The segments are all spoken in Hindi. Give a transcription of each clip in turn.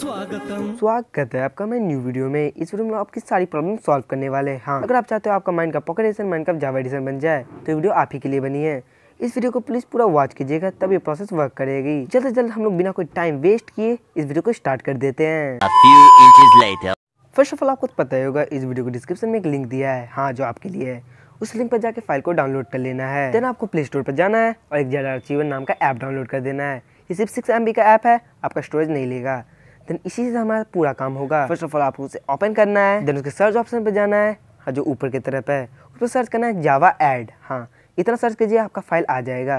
स्वागत स्वागत है आपका मैं न्यू वीडियो में इस वीडियो में आपकी सारी प्रॉब्लम सॉल्व करने वाले हैं हाँ अगर आप चाहते हो आपका माइंड का पॉकेट एडिशन माइंड का जावा एडिशन बन जाए तो वीडियो आप ही के लिए बनी है इस वीडियो को प्लीज पूरा वॉच कीजिएगा तब ये प्रोसेस वर्क करेगी जल्द से जल्द हम लोग बिना कोई टाइम वेस्ट किए इस वीडियो को स्टार्ट कर देते हैं फर्स्ट ऑफ ऑल आपको तो पता ही होगा इस वीडियो को डिस्क्रिप्शन में एक लिंक दिया है हाँ जो आपके लिए है उस लिंक पर जाके फाइल को डाउनलोड कर लेना है देन आपको प्ले स्टोर पर जाना है और एक जेड आर नाम का ऐप डाउनलोड कर देना है ये सिर्फ सिक्स एम का ऐप है आपका स्टोरेज नहीं लेगा देन इसी से हमारा पूरा काम होगा फर्स्ट ऑफ ऑल आपको उसे ओपन करना है देन उसके सर्च ऑप्शन पर जाना है हाँ, जो ऊपर की तरफ है उस पर सर्च करना है जावा एड हाँ इतना सर्च कीजिए आपका फाइल आ जाएगा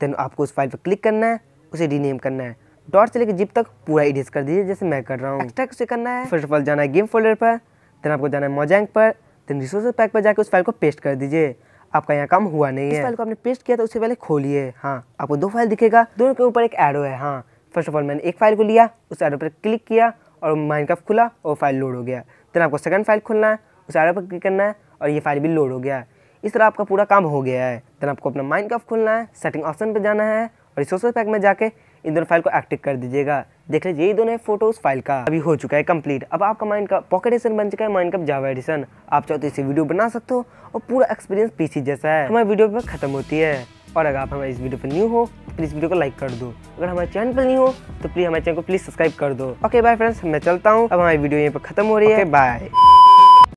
देन आपको उस फाइल पर क्लिक करना है उसे रीनेम करना है डॉट से लेकर जिप तक पूरा एडिट कर दीजिए जैसे मैं कर रहा हूँ एक्स्ट्रा उसे करना है फर्स्ट ऑफ ऑल जाना है गेम फोल्डर पर देन आपको जाना है मोजैंक पर देन रिसोर्स पैक पर जाकर उस फाइल को पेस्ट कर दीजिए आपका यहाँ काम हुआ नहीं है फाइल को आपने पेस्ट किया तो उससे पहले खोलिए हाँ आपको दो फाइल दिखेगा दोनों के ऊपर एक एरो है हाँ फर्स्ट ऑफ ऑल मैंने एक फाइल को लिया उस एडो पर क्लिक किया और माइनक्राफ्ट खुला और फाइल लोड हो गया दिन आपको सेकंड फाइल खुलना है उस एडो पर क्लिक करना है और ये फाइल भी लोड हो गया इस तरह आपका पूरा काम हो गया है देन आपको अपना माइनक्राफ्ट खुलना है सेटिंग ऑप्शन पर जाना है और रिसोर्स पैक में जाके इन दोनों फाइल को एक्टिव कर दीजिएगा देख लीजिए यही दोनों फोटो उस फाइल का अभी हो चुका है कंप्लीट अब आपका माइंड का पॉकेट एडिशन बन चुका है माइंड कप जावा एडिशन आप चाहो तो इसे वीडियो बना सकते हो और पूरा एक्सपीरियंस पीसी जैसा है हमारी वीडियो पर खत्म होती है और अगर आप हमारे इस वीडियो पर न्यू हो प्लीज़ वीडियो को लाइक कर दो अगर हमारे चैनल पर नहीं हो तो प्लीज़ हमारे चैनल को प्लीज़ सब्सक्राइब कर दो ओके बाय फ्रेंड्स मैं चलता हूँ अब हमारी वीडियो यहीं पर खत्म हो रही है बाय